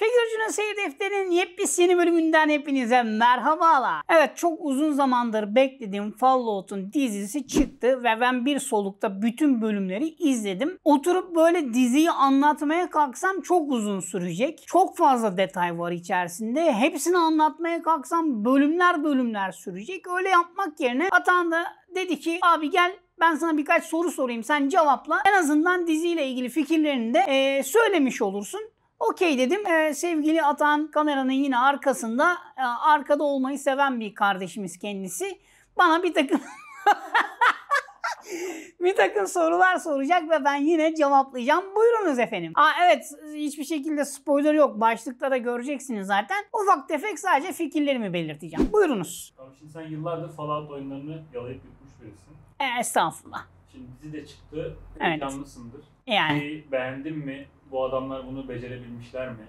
Figürcünün seyir defterinin yepyeni yeni bölümünden hepinize merhabalar. Evet çok uzun zamandır beklediğim Fallout'un dizisi çıktı ve ben bir solukta bütün bölümleri izledim. Oturup böyle diziyi anlatmaya kalksam çok uzun sürecek. Çok fazla detay var içerisinde. Hepsini anlatmaya kalksam bölümler bölümler sürecek. Öyle yapmak yerine Atan da dedi ki abi gel ben sana birkaç soru sorayım sen cevapla. En azından diziyle ilgili fikirlerini de e, söylemiş olursun. Okey dedim. Ee, sevgili Atan kameranın yine arkasında e, arkada olmayı seven bir kardeşimiz kendisi. Bana bir takım bir takım sorular soracak ve ben yine cevaplayacağım. Buyurunuz efendim. Aa evet hiçbir şekilde spoiler yok. Başlıkta da göreceksiniz zaten. Ufak tefek sadece fikirlerimi belirteceğim. Buyurunuz. Abi şimdi sen yıllardır Fallout oyunlarını yalayıp yutmuş birisin. Ee, estağfurullah. Şimdi dizi de çıktı. Evet. Heyecanlısındır. Yani. Şeyi beğendin mi? bu adamlar bunu becerebilmişler mi?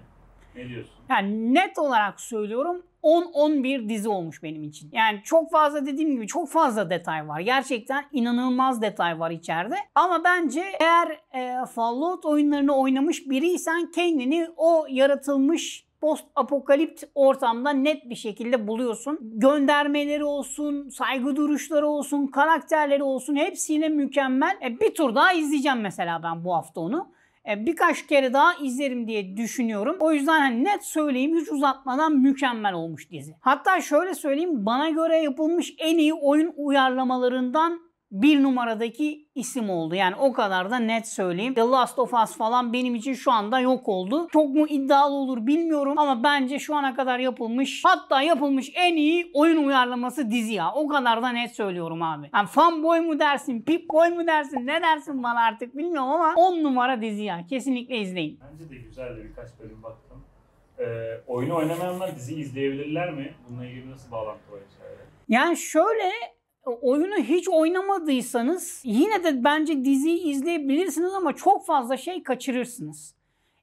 Ne diyorsun? Yani net olarak söylüyorum 10-11 dizi olmuş benim için. Yani çok fazla dediğim gibi çok fazla detay var. Gerçekten inanılmaz detay var içeride. Ama bence eğer e, Fallout oyunlarını oynamış biriysen kendini o yaratılmış post apokalipt ortamda net bir şekilde buluyorsun. Göndermeleri olsun, saygı duruşları olsun, karakterleri olsun hepsiyle mükemmel. E, bir tur daha izleyeceğim mesela ben bu hafta onu. E, birkaç kere daha izlerim diye düşünüyorum. O yüzden hani net söyleyeyim hiç uzatmadan mükemmel olmuş dizi. Hatta şöyle söyleyeyim bana göre yapılmış en iyi oyun uyarlamalarından bir numaradaki isim oldu. Yani o kadar da net söyleyeyim. The Last of Us falan benim için şu anda yok oldu. Çok mu iddialı olur bilmiyorum ama bence şu ana kadar yapılmış hatta yapılmış en iyi oyun uyarlaması dizi ya. O kadar da net söylüyorum abi. Yani fanboy mu dersin, pip boy mu dersin ne dersin bana artık bilmiyorum ama 10 numara dizi ya. Kesinlikle izleyin. Bence de güzeldi birkaç bölüm baktım. Ee, oyunu oynamayanlar dizi izleyebilirler mi? Bununla ilgili nasıl bağlantı var içeride? Yani şöyle oyunu hiç oynamadıysanız yine de bence diziyi izleyebilirsiniz ama çok fazla şey kaçırırsınız.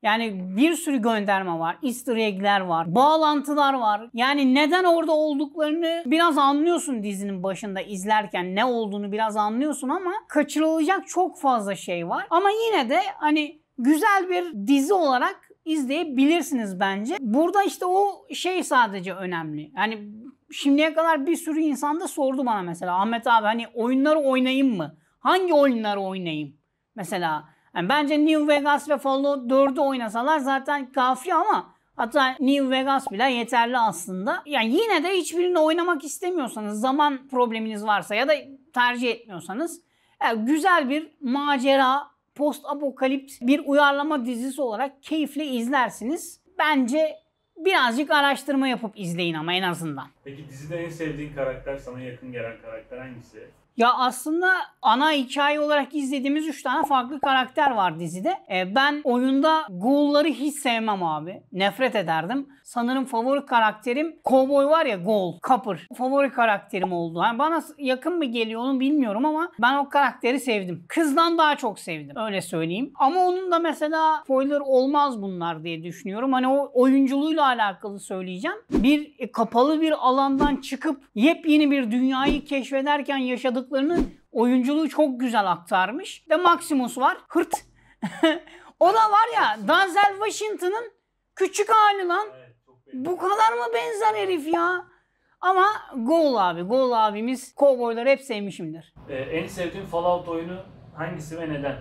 Yani bir sürü gönderme var, easter egg'ler var, bağlantılar var. Yani neden orada olduklarını biraz anlıyorsun dizinin başında izlerken ne olduğunu biraz anlıyorsun ama kaçırılacak çok fazla şey var. Ama yine de hani güzel bir dizi olarak izleyebilirsiniz bence. Burada işte o şey sadece önemli. Yani şimdiye kadar bir sürü insan da sordu bana mesela. Ahmet abi hani oyunları oynayayım mı? Hangi oyunları oynayayım? Mesela yani bence New Vegas ve Fallout 4'ü oynasalar zaten kafi ama hatta New Vegas bile yeterli aslında. Yani yine de hiçbirini oynamak istemiyorsanız, zaman probleminiz varsa ya da tercih etmiyorsanız yani e, güzel bir macera, post apokalips bir uyarlama dizisi olarak keyifle izlersiniz. Bence birazcık araştırma yapıp izleyin ama en azından. Peki dizide en sevdiğin karakter, sana yakın gelen karakter hangisi? Ya aslında ana hikaye olarak izlediğimiz 3 tane farklı karakter var dizide. Ee, ben oyunda ghoul'ları hiç sevmem abi. Nefret ederdim sanırım favori karakterim Cowboy var ya Gold, Copper. Favori karakterim oldu. Yani bana yakın mı geliyor onu bilmiyorum ama ben o karakteri sevdim. Kızdan daha çok sevdim öyle söyleyeyim. Ama onun da mesela spoiler olmaz bunlar diye düşünüyorum. Hani o oyunculuğuyla alakalı söyleyeceğim. Bir e, kapalı bir alandan çıkıp yepyeni bir dünyayı keşfederken yaşadıklarını oyunculuğu çok güzel aktarmış. Ve Maximus var. Hırt. o da var ya Denzel Washington'ın küçük hali lan. Evet. Bu kadar mı benzer herif ya? Ama goal abi, goal abimiz kovboyları hep sevmişimdir. Ee, en sevdiğin Fallout oyunu hangisi ve neden?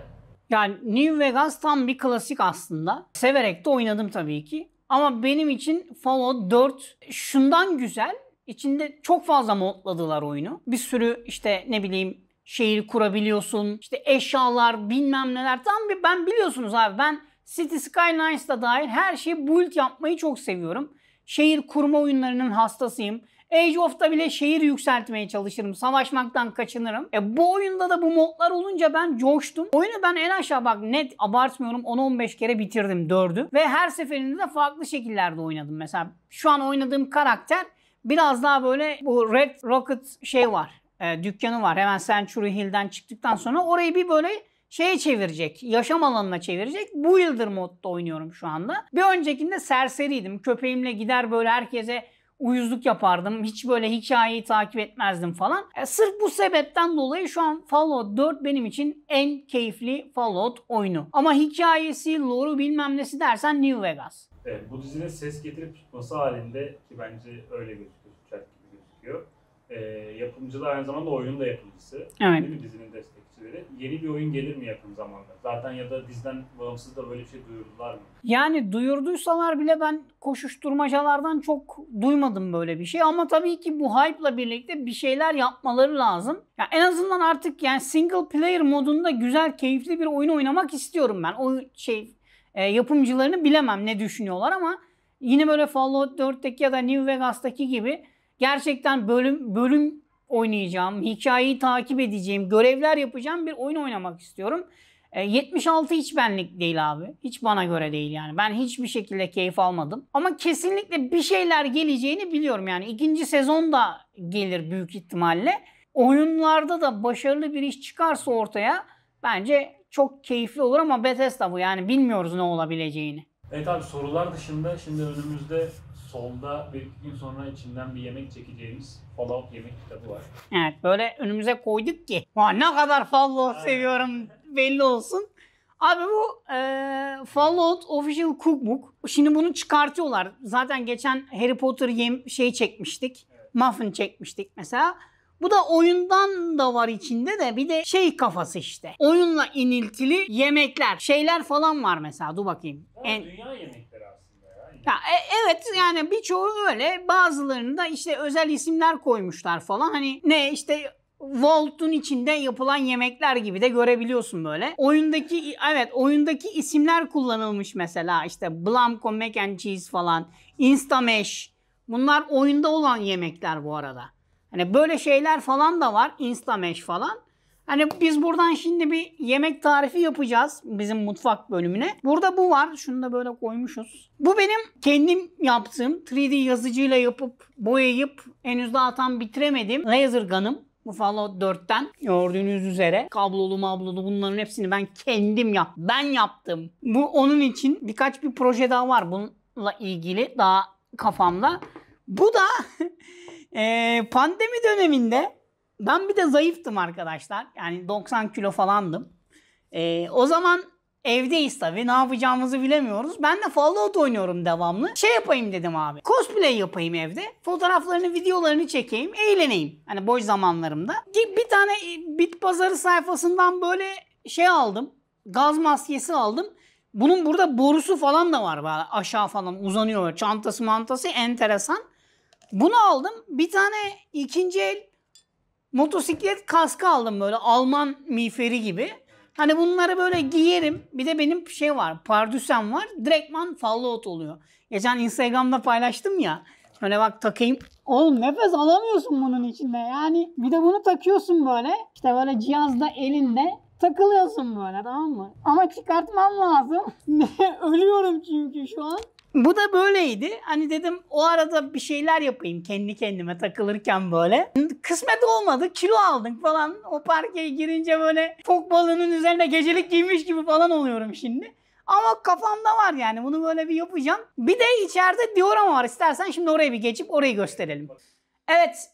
Yani New Vegas tam bir klasik aslında. Severek de oynadım tabii ki. Ama benim için Fallout 4 şundan güzel. İçinde çok fazla modladılar oyunu. Bir sürü işte ne bileyim şehir kurabiliyorsun. İşte eşyalar bilmem neler. Tam bir ben biliyorsunuz abi ben City Skylines'da dair her şeyi build yapmayı çok seviyorum şehir kurma oyunlarının hastasıyım. Age of'ta bile şehir yükseltmeye çalışırım. Savaşmaktan kaçınırım. E bu oyunda da bu modlar olunca ben coştum. Oyunu ben en aşağı bak net abartmıyorum 10-15 kere bitirdim 4'ü. Ve her seferinde de farklı şekillerde oynadım. Mesela şu an oynadığım karakter biraz daha böyle bu Red Rocket şey var. E, dükkanı var. Hemen Century Hill'den çıktıktan sonra orayı bir böyle şeye çevirecek, yaşam alanına çevirecek. Bu yıldır modda oynuyorum şu anda. Bir öncekinde serseriydim. Köpeğimle gider böyle herkese uyuzluk yapardım. Hiç böyle hikayeyi takip etmezdim falan. E, sırf bu sebepten dolayı şu an Fallout 4 benim için en keyifli Fallout oyunu. Ama hikayesi, lore'u bilmem nesi dersen New Vegas. Evet, bu dizinin ses getirip tutması halinde ki bence öyle gözüküyor, tutacak gibi gözüküyor. E, yapımcı aynı zamanda oyunun da yapımcısı. Evet. Değil mi? Dizinin destekçisi eleştirileri. Yeni bir oyun gelir mi yakın zamanda? Zaten ya da bizden bağımsız da böyle bir şey duyurdular mı? Yani duyurduysalar bile ben koşuşturmacalardan çok duymadım böyle bir şey. Ama tabii ki bu hype'la birlikte bir şeyler yapmaları lazım. Yani en azından artık yani single player modunda güzel, keyifli bir oyun oynamak istiyorum ben. O şey e, yapımcılarını bilemem ne düşünüyorlar ama yine böyle Fallout 4'teki ya da New Vegas'taki gibi gerçekten bölüm bölüm oynayacağım, hikayeyi takip edeceğim, görevler yapacağım bir oyun oynamak istiyorum. E, 76 hiç benlik değil abi. Hiç bana göre değil yani. Ben hiçbir şekilde keyif almadım. Ama kesinlikle bir şeyler geleceğini biliyorum yani. ikinci sezon da gelir büyük ihtimalle. Oyunlarda da başarılı bir iş çıkarsa ortaya bence çok keyifli olur ama Bethesda bu yani bilmiyoruz ne olabileceğini. Evet abi sorular dışında şimdi önümüzde solda bir gün sonra içinden bir yemek çekeceğimiz Fallout yemek kitabı var. Evet böyle önümüze koyduk ki ne kadar Fallout Aynen. seviyorum belli olsun. Abi bu e, Fallout Official Cookbook. Şimdi bunu çıkartıyorlar. Zaten geçen Harry Potter yem şey çekmiştik. Evet. Muffin çekmiştik mesela. Bu da oyundan da var içinde de bir de şey kafası işte. Oyunla iniltili yemekler, şeyler falan var mesela. Dur bakayım. Evet, en... Dünya yemek. Ya, e, evet yani birçoğu öyle. Bazılarını da işte özel isimler koymuşlar falan. Hani ne işte Vault'un içinde yapılan yemekler gibi de görebiliyorsun böyle. Oyundaki evet oyundaki isimler kullanılmış mesela işte Blanco Mac and Cheese falan, Instamesh. Bunlar oyunda olan yemekler bu arada. Hani böyle şeyler falan da var Instamesh falan. Hani biz buradan şimdi bir yemek tarifi yapacağız bizim mutfak bölümüne. Burada bu var. Şunu da böyle koymuşuz. Bu benim kendim yaptığım 3D yazıcıyla yapıp boyayıp henüz daha tam bitiremedim. Laser gun'ım. Bu Fallout 4'ten gördüğünüz üzere kablolu mablolu bunların hepsini ben kendim yaptım. Ben yaptım. Bu onun için birkaç bir proje daha var bununla ilgili daha kafamda. Bu da e, pandemi döneminde ben bir de zayıftım arkadaşlar. Yani 90 kilo falandım. Ee, o zaman evdeyiz tabii. Ne yapacağımızı bilemiyoruz. Ben de Fallout oynuyorum devamlı. Şey yapayım dedim abi. Cosplay yapayım evde. Fotoğraflarını, videolarını çekeyim. Eğleneyim. Hani boş zamanlarımda. Bir tane bit pazarı sayfasından böyle şey aldım. Gaz maskesi aldım. Bunun burada borusu falan da var. Böyle aşağı falan uzanıyor. Çantası mantası enteresan. Bunu aldım. Bir tane ikinci el Motosiklet kaskı aldım böyle Alman miğferi gibi. Hani bunları böyle giyerim. Bir de benim şey var, pardüsem var. Direktman fallout oluyor. Geçen Instagram'da paylaştım ya. Böyle bak takayım. Oğlum nefes alamıyorsun bunun içinde. Yani bir de bunu takıyorsun böyle. İşte böyle cihazda elinde takılıyorsun böyle tamam mı? Ama çıkartmam lazım. Ölüyorum çünkü şu an. Bu da böyleydi. Hani dedim o arada bir şeyler yapayım kendi kendime takılırken böyle. Kısmet olmadı. Kilo aldık falan. O parkeye girince böyle fok balığının üzerine gecelik giymiş gibi falan oluyorum şimdi. Ama kafamda var yani bunu böyle bir yapacağım. Bir de içeride diorama var. istersen şimdi oraya bir geçip orayı gösterelim. Evet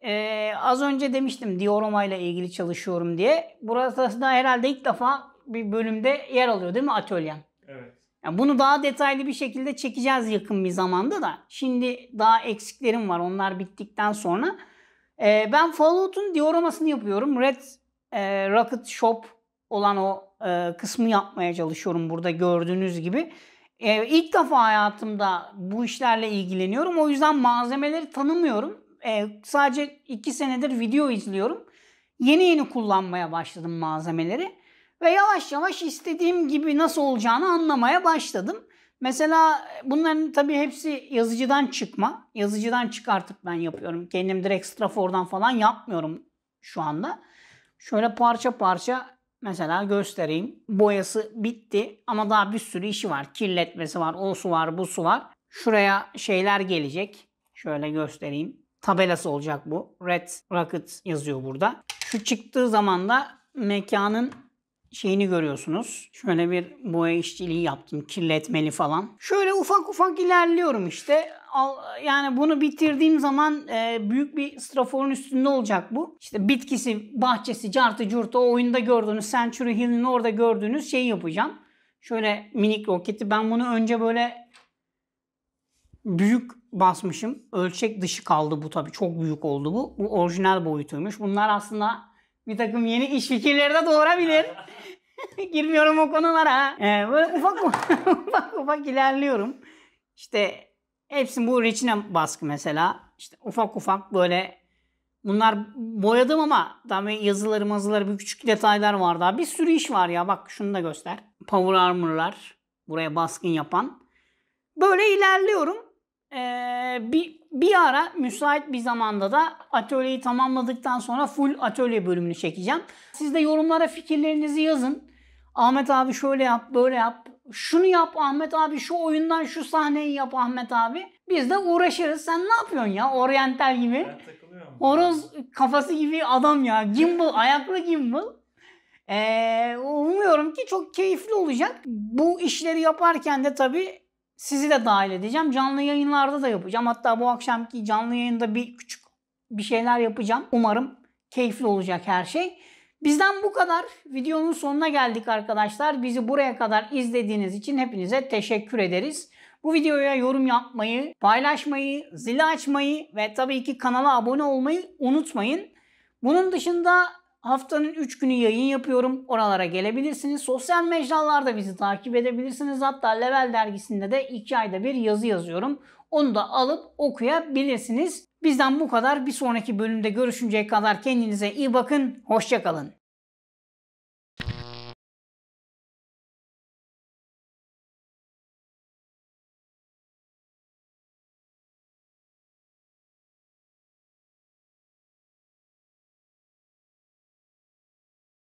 ee, az önce demiştim diorama ile ilgili çalışıyorum diye. Burası da herhalde ilk defa bir bölümde yer alıyor değil mi atölyem? Evet. Yani bunu daha detaylı bir şekilde çekeceğiz yakın bir zamanda da. Şimdi daha eksiklerim var onlar bittikten sonra. E, ben Fallout'un dioramasını yapıyorum. Red e, Rocket Shop olan o e, kısmı yapmaya çalışıyorum burada gördüğünüz gibi. E, ilk defa hayatımda bu işlerle ilgileniyorum. O yüzden malzemeleri tanımıyorum. E, sadece iki senedir video izliyorum. Yeni yeni kullanmaya başladım malzemeleri. Ve yavaş yavaş istediğim gibi nasıl olacağını anlamaya başladım. Mesela bunların tabii hepsi yazıcıdan çıkma. Yazıcıdan çıkartıp ben yapıyorum. Kendim direkt Strafor'dan falan yapmıyorum şu anda. Şöyle parça parça mesela göstereyim. Boyası bitti ama daha bir sürü işi var. Kirletmesi var, o su var, bu su var. Şuraya şeyler gelecek. Şöyle göstereyim. Tabelası olacak bu. Red Rocket yazıyor burada. Şu çıktığı zaman da mekanın şeyini görüyorsunuz. Şöyle bir boya işçiliği yaptım. Kirletmeli falan. Şöyle ufak ufak ilerliyorum işte. Yani bunu bitirdiğim zaman e, büyük bir straforun üstünde olacak bu. İşte bitkisi, bahçesi, cartı curtu o oyunda gördüğünüz Century Hill'in orada gördüğünüz şeyi yapacağım. Şöyle minik roketi. Ben bunu önce böyle büyük basmışım. Ölçek dışı kaldı bu tabii. Çok büyük oldu bu. Bu orijinal boyutuymuş. Bunlar aslında bir takım yeni iş fikirleri de doğurabilir. Girmiyorum o konulara. Ee, böyle ufak, ufak ufak ilerliyorum. İşte hepsi bu reçine baskı mesela. İşte ufak ufak böyle bunlar boyadım ama tabi yazıları mazıları bir küçük detaylar var daha. Bir sürü iş var ya bak şunu da göster. Power armor'lar buraya baskın yapan. Böyle ilerliyorum. Ee, bir, bir ara müsait bir zamanda da atölyeyi tamamladıktan sonra full atölye bölümünü çekeceğim. Siz de yorumlara fikirlerinizi yazın. Ahmet abi şöyle yap, böyle yap. Şunu yap Ahmet abi, şu oyundan şu sahneyi yap Ahmet abi. Biz de uğraşırız. Sen ne yapıyorsun ya? Oriental gibi. Ben takılıyorum. Horoz kafası gibi adam ya. Gimbal, ayaklı gimbal. Ee, umuyorum ki çok keyifli olacak. Bu işleri yaparken de tabii sizi de dahil edeceğim. Canlı yayınlarda da yapacağım. Hatta bu akşamki canlı yayında bir küçük bir şeyler yapacağım. Umarım keyifli olacak her şey. Bizden bu kadar. Videonun sonuna geldik arkadaşlar. Bizi buraya kadar izlediğiniz için hepinize teşekkür ederiz. Bu videoya yorum yapmayı, paylaşmayı, zili açmayı ve tabii ki kanala abone olmayı unutmayın. Bunun dışında Haftanın 3 günü yayın yapıyorum. Oralara gelebilirsiniz. Sosyal mecralarda bizi takip edebilirsiniz. Hatta Level dergisinde de 2 ayda bir yazı yazıyorum. Onu da alıp okuyabilirsiniz. Bizden bu kadar. Bir sonraki bölümde görüşünceye kadar kendinize iyi bakın. Hoşçakalın.